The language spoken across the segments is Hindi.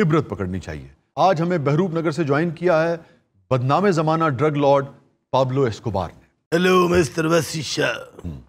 इबरत पकड़नी चाहिए आज हमें बहरूप नगर से ज्वाइन किया है बदनाम जमाना ड्रग लॉर्ड पाब्लो एस्कोबार ने हेलो मिस्टर हम्म।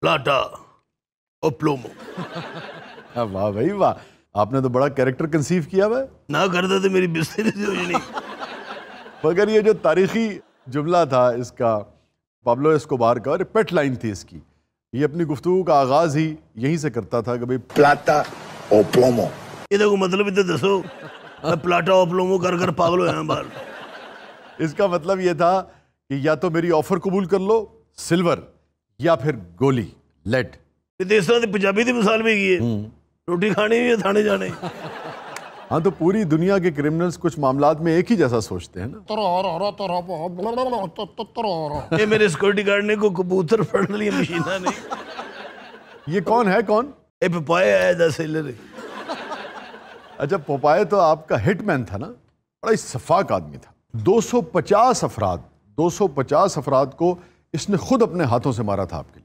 प्लाटा प्लोमो हाँ, वाह भाई वाह आपने तो बड़ा कैरेक्टर कंसीव किया वह ना करता तो मेरी बिस्तर मगर ये जो तारीखी जुमला था इसका पाब्लो एस्कोबार का और पेट लाइन थी इसकी ये अपनी गुफ्तु का आगाज ही यहीं से करता था कि भाई प्लाटा ओप्लोमो ये देखो मतलब इतने तो दसो प्लाटा ओप्लोमो कर कर पागल हो यहाँ बाहर इसका मतलब ये था कि या तो मेरी ऑफर कबूल कर लो सिल्वर या फिर गोली लेड इस तरह की पंजाबी की मिसाल भी की है हम्म। रोटी खानी भी है थाने जाने हाँ तो पूरी दुनिया के क्रिमिनल्स कुछ मामला में एक ही जैसा सोचते हैं ना ये मेरे सिक्योरिटी गार्ड ने को कबूतर फड़ लिया मशीन ने ये कौन है कौन ए पपाए है द अच्छा पपाए तो आपका हिटमैन था ना बड़ा ही सफाक आदमी था 250 अफराद 250 अफराद को इसने खुद अपने हाथों से मारा था आपके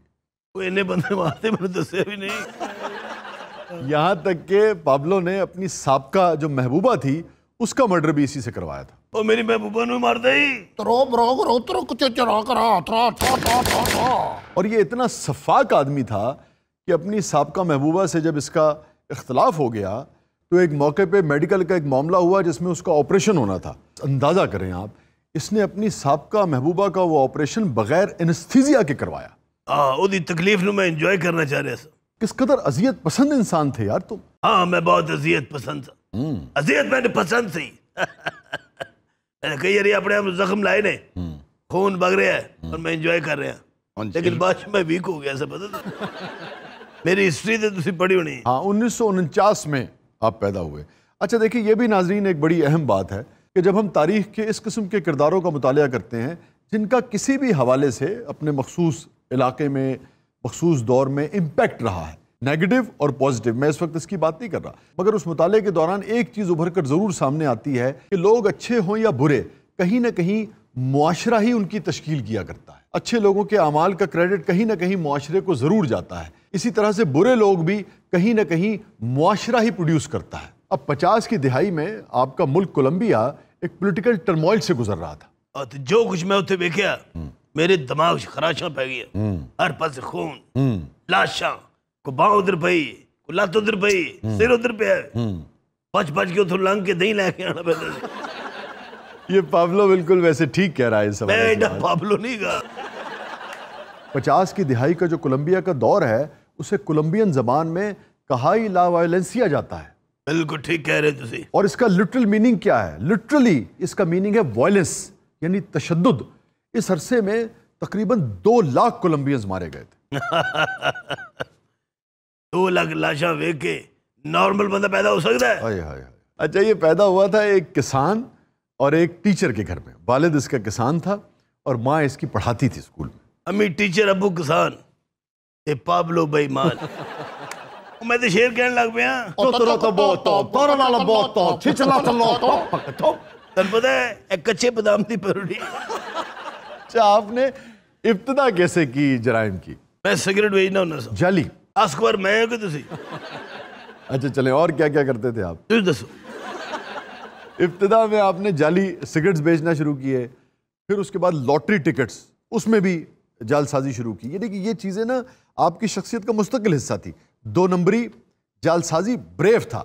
लिए इन्हें बंदे मारते मैंने दस भी नहीं यहाँ तक के पाबलो ने अपनी सबका जो महबूबा थी उसका मर्डर भी इसी से करवाया था ओ मेरी महबूबा ने मार दी और ये इतना सफाक आदमी था कि अपनी सबका महबूबा से जब इसका इख्तलाफ हो गया तो एक मौके पे मेडिकल का एक मामला हुआ जिसमें उसका ऑपरेशन होना था अंदाज़ा करें आप इसने अपनी सबका महबूबा का वो ऑपरेशन बगैर एनस्थीजिया के करवाया तकलीफ में इंजॉय करना चाह रहे किस कदर अजियत पसंद इंसान थे यार तुम हाँ मैं बहुत अजियत पसंद था हम्म। अजियत मैंने पसंद थी मैंने कही अरे अपने हम जख्म लाए ने हम्म। खून बग रहा है हम्म। और मैं इंजॉय कर रहा हूँ लेकिन बाद में वीक हो गया ऐसा पता था मेरी हिस्ट्री तो तुम पढ़ी होनी हाँ उन्नीस में आप पैदा हुए अच्छा देखिए ये भी नाजरीन एक बड़ी अहम बात है कि जब हम तारीख के इस किस्म के किरदारों का मुताल करते हैं जिनका किसी भी हवाले से अपने मखसूस इलाके में मखसूस दौर में इम्पैक्ट रहा है नेगेटिव और पॉजिटिव मैं इस वक्त इसकी बात नहीं कर रहा मगर उस मुताले के दौरान एक चीज़ उभर कर ज़रूर सामने आती है कि लोग अच्छे हों या बुरे कहीं ना कहीं मुआरा ही उनकी तश्कील किया करता है अच्छे लोगों के अमाल का क्रेडिट कहीं ना कहीं मुआरे को ज़रूर जाता है इसी तरह से बुरे लोग भी कहीं ना कहीं मुआरा ही प्रोड्यूस करता है अब पचास की दिहाई में आपका मुल्क कोलंबिया एक पोलिटिकल टर्मोइल से गुजर रहा था जो कुछ मैं उसे देखा हम्म। मेरे दिमाग खराशा पै गया हर पास खून हम्म। लाशा को बाह उधर पई को लत उधर पई हम्म। सिर उधर पे हम्म। बच बच के उधर लंघ के दही लेके आना पैदा ये पाबलो बिल्कुल वैसे ठीक कह रहा है इस मैं पाबलो नहीं कहा पचास की दिहाई का जो कोलंबिया का दौर है उसे कोलंबियन जबान में कहाई ला वायलेंसिया जाता है बिल्कुल ठीक कह रहे तुसी और इसका लिटरल मीनिंग क्या है लिटरली इसका मीनिंग है वायलेंस यानी तशद इस अरसे में तकरीबन दो लाख कोलंबियंस मारे गए थे दो लाख लाशा वे के नॉर्मल बंदा पैदा हो सकता है हाई हाई। अच्छा ये पैदा हुआ था एक किसान और एक टीचर के घर में वालिद इसका किसान था और माँ इसकी पढ़ाती थी स्कूल में अम्मी टीचर अबू किसान ए पाबलो मान मैं तो शेर कहने लग पे तन तो तो तो पता है कच्चे बदाम की परोड़ी अच्छा आपने इब्तदा कैसे की जराइम की मैं सिगरेट बेचना हूँ सर जाली अस्कवर मैं हो कि तुसी अच्छा चले और क्या क्या करते थे आप तुझ दसो इब्तदा में आपने जाली सिगरेट्स बेचना शुरू किए फिर उसके बाद लॉटरी टिकट्स उसमें भी जालसाजी शुरू की ये देखिए ये चीज़ें ना आपकी शख्सियत का मुस्तकिल हिस्सा थी दो नंबरी जालसाजी ब्रेव था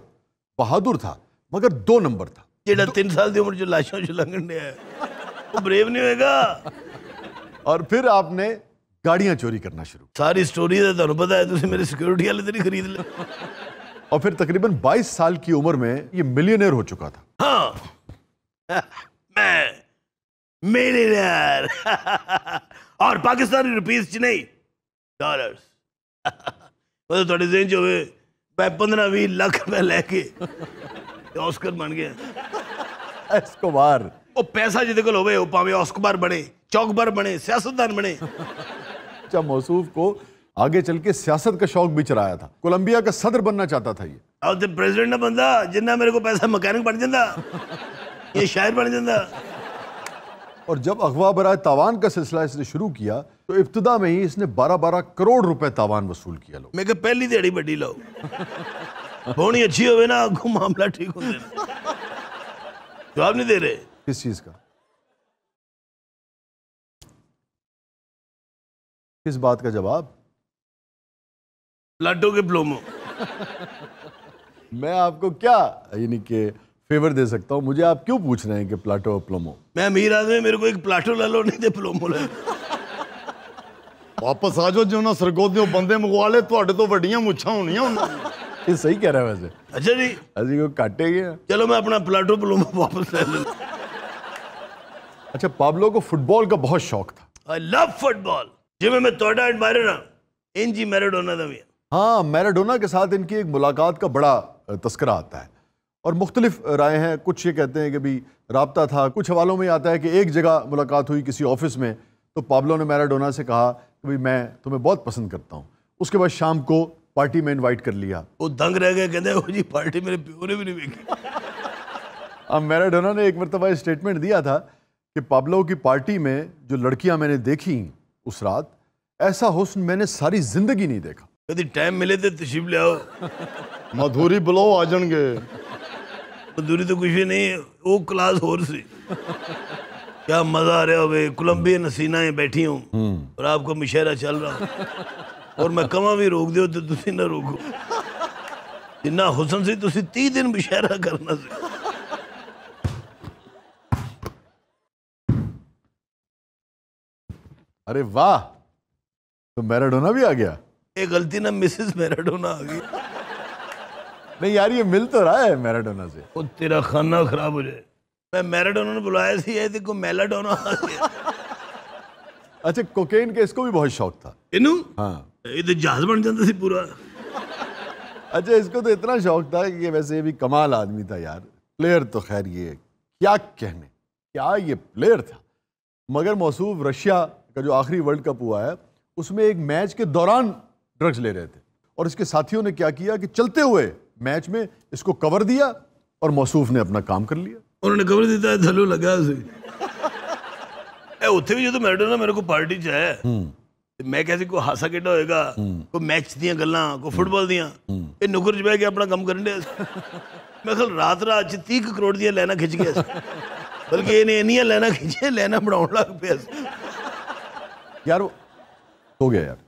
बहादुर था मगर दो नंबर था जेड़ा तीन साल की उम्र जो लाशों से लंघन आया वो ब्रेव नहीं होगा और फिर आपने गाड़ियां चोरी करना शुरू सारी स्टोरी ਦਾ ਤੁਹਾਨੂੰ ਪਤਾ ਹੈ ਤੁਸੀਂ ਮੇਰੇ ਸਿਕਿਉਰਿਟੀ ਵਾਲੇ ਤੇ और फिर तकरीबन 22 साल की उम्र में ये मिलियनर हो चुका था हाँ मैं और पाकिस्तानी रुपीस च नहीं डॉलर्स तो थोड़े दिन जो मैं पंद्रह बीस लाख रुपए लेके ऑस्कर बन गया एस्कोबार ਉਹ ਪੈਸਾ ਜਿਹਦੇ ਕੋਲ ਹੋਵੇ ਉਹ ਭਾਵੇਂ ਔਸਕਬਾਰ बने सियासतदान बने अच्छा मौसूफ को आगे चल के सियासत का शौक भी चराया था कोलंबिया का सदर बनना चाहता था ये और तो प्रेसिडेंट ना बनता जिन्ना मेरे को पैसा मकैनिक बन जाता ये शायर बन जाता और जब अगवा बरा तावान का सिलसिला इसने शुरू किया तो इब्तदा में ही इसने बारह बारह करोड़ रुपए तावान वसूल किया लो मैं पहली दिहाड़ी बड़ी लो होनी अच्छी हो ना आपको मामला ठीक हो जाए जवाब नहीं दे रहे किस चीज़ का किस बात का जवाब लड्डू के प्लोमो मैं आपको क्या यानी कि फेवर दे सकता हूं मुझे आप क्यों पूछ रहे हैं कि प्लाटो और प्लोमो मैं अमीर आदमी मेरे को एक प्लाटो ला लो नहीं दे तो प्लोमो ले वापस आ जाओ जो ना सरगोदियों बंदे मंगवा ले ਤੁਹਾਡੇ ਤੋਂ ਵੱਡੀਆਂ ਮੁੱਛਾਂ ਹੋਣੀਆਂ ये सही कह रहा है वैसे अच्छा जी अजी को काटे गए चलो मैं अपना प्लाटो प्लोमो वापस ले लूँ अच्छा पाब्लो को फुटबॉल का बहुत शौक था आई लव फुटबॉल जिमे में तोड़ा एंड मारेना इन जी मैराडोना था हाँ मैराडोना के साथ इनकी एक मुलाकात का बड़ा तस्करा आता है और मुख्तलिफ राय हैं कुछ ये कहते हैं कि भी रबता था कुछ हवालों में आता है कि एक जगह मुलाकात हुई किसी ऑफिस में तो पाब्लो ने मैराडोना से कहा कि भाई मैं तुम्हें बहुत पसंद करता हूँ उसके बाद शाम को पार्टी में इन्वाइट कर लिया वो दंग रह गए कहते जी पार्टी मेरे प्यो ने भी नहीं देखी अब मैराडोना ने एक मरतबा स्टेटमेंट दिया था कि पाबलो की पार्टी में जो लड़कियां मैंने देखी उस रात ऐसा हुसन मैंने सारी जिंदगी नहीं देखा यदि टाइम मिले तो तशीफ ले आओ मधुरी बुलाओ आ जाएंगे मधुरी तो कुछ भी नहीं वो क्लास और सी क्या मजा आ रहा है कोलंबिया नसीना बैठी हूँ हम्म। और आपको मुशायरा चल रहा हूँ और मैं कमा भी रोक दो तो तुम ना रोको इन्ना हुसन से तुम तीह दिन मुशायरा करना सी अरे वाह तो मैराडोना भी आ गया ये गलती ना मिसेस मैराडोना आ गई नहीं यार ये मिल तो रहा है मैराडोना से वो तेरा खाना खराब हो जाए मैं मैराडोना ने बुलाया थी ये को मैलाडोना आ गया अच्छा कोकेन के इसको भी बहुत शौक था इनू हाँ ये तो जहाज बन जाता था पूरा अच्छा इसको तो इतना शौक था कि वैसे ये भी कमाल आदमी था यार प्लेयर तो खैर ये क्या कहने क्या ये प्लेयर था मगर मौसू रशिया का जो आखिरी वर्ल्ड कप हुआ है उसमें एक मैच के दौरान ड्रग्स ले रहे थे और इसके साथियों ने क्या किया कि चलते हुए मैच में इसको कवर दिया और मौसूफ ने अपना काम कर लिया उन्होंने कवर दिया थलो लगा उसे ए उठे भी जो तो मैडम ना मेरे को पार्टी च हम्म। तो मैं कैसे को हासा केटा होएगा हम्म। को मैच दिया गल्ला को हम्म। फुटबॉल दिया ए नुकर जबे के अपना काम कर दे मैं कल रात रात जी 30 करोड़ दिया लेना खिंच गया बल्कि इन्हें इन्हीं लेना खींचे लेना बढ़ाने लग पे यार वो हो गया यार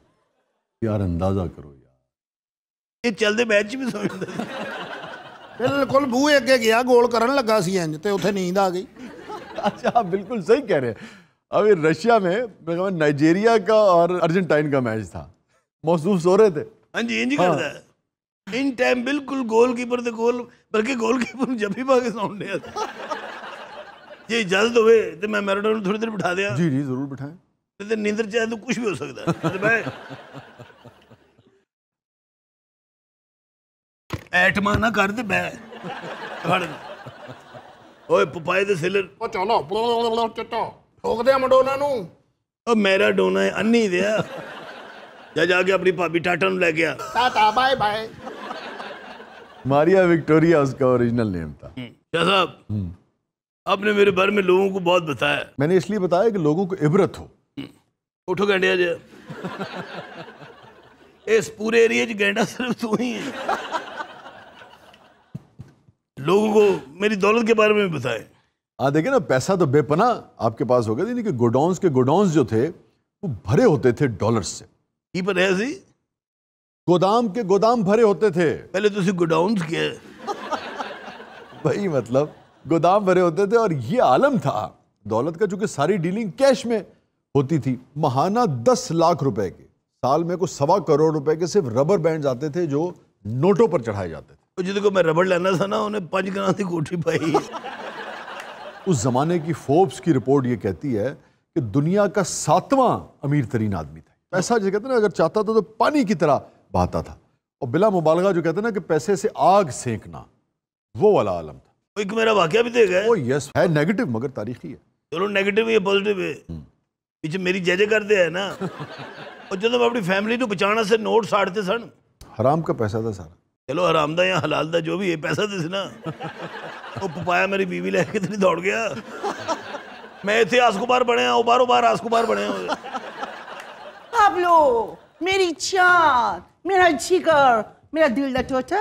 यार अंदाजा करो यार ये चलते मैच भी सो बिल्कुल बूह अगे गया गोल ਕਰਨ लगा सी इंज तो ਉੱਥੇ नींद आ गई अच्छा हाँ, बिल्कुल सही कह रहे हैं अभी रशिया में नाइजेरिया का और अर्जेंटाइन का मैच था महसूस हो रहे थे हाँ जी इंज हाँ। करता है इन टाइम बिल्कुल गोल कीपर तो गोल बल्कि गोल कीपर जब भी पा के आता जी इजाजत हो मैं मेरे थोड़ी देर बिठा दिया जी जी जरूर बिठाएं तो नहीं चाहे तो कुछ भी हो सकता है तो मैं ऐटमा ना कर दे ਓਏ ਪਪਾਏ ਦੇ ਸਿਲਰ ਉਹ ਚਲੋ ਬਲੋ ਚਟੋ ਠੋਕਦੇ ਆ ਮਡੋਨਾ ਨੂੰ ਉਹ ਮੇਰਾ ਡੋਨਾ ਹੈ ਅੰਨੀ ਦੇ ਆ ਜਾ ਜਾ ਕੇ ਆਪਣੀ ਭਾਬੀ ਟਾਟਾ ਨੂੰ ਲੈ ਗਿਆ tata bye bye Maria Victoria उसका ओरिजिनल नेम था हम्म। साहब हम्म। आपने मेरे बारे में लोगों को बहुत बताया मैंने इसलिए बताया कि लोगों को इबरत हो ਉਠੋ ਗੈਂਡਿਆ इस पूरे एरिया गेंडा सिर्फ तू ही है लोगों को मेरी दौलत के बारे में भी बताए हाँ देखिए ना पैसा तो बेपना आपके पास हो गया कि गोडाउंस के गोडाउंस जो थे वो भरे होते थे डॉलर से पर ऐसी गोदाम के गोदाम भरे होते थे पहले तो सिर्फ के वही मतलब गोदाम भरे होते थे और ये आलम था दौलत का चूंकि सारी डीलिंग कैश में होती थी महाना दस लाख रुपए के साल में कुछ सवा करोड़ रुपए के सिर्फ रबर बैंड जाते थे जो नोटों पर चढ़ाए जाते थे जिनको मैं रबड़ लेना था ना उन्हें पंच ग्राम की कोठी पाई उस जमाने की फोर्ब्स की रिपोर्ट ये कहती है कि दुनिया का सातवां अमीर तरीन आदमी था पैसा जो कहते ना अगर चाहता था तो पानी की तरह बहाता था और बिला मुबालगा जो कहते ना कि पैसे से आग सेंकना वो वाला आलम था एक मेरा वाक्य भी देखा तो ओ यस है नेगेटिव मगर तारीखी है चलो नेगेटिव है पॉजिटिव है हम्म। पिछे मेरी जय करते हैं ना और जो मैं अपनी फैमिली को बचा से नोट साड़ते सन हराम का पैसा था सारा चलो हराम का या हलाल का जो भी है पैसा तो ना वो पपाया मेरी बीवी लैके तो नहीं दौड़ गया मैं इतने आस कुमार बने वो बारो बार आस कुमार बने आप लोग मेरी इच्छा मेरा जिगर मेरा दिल का टोटा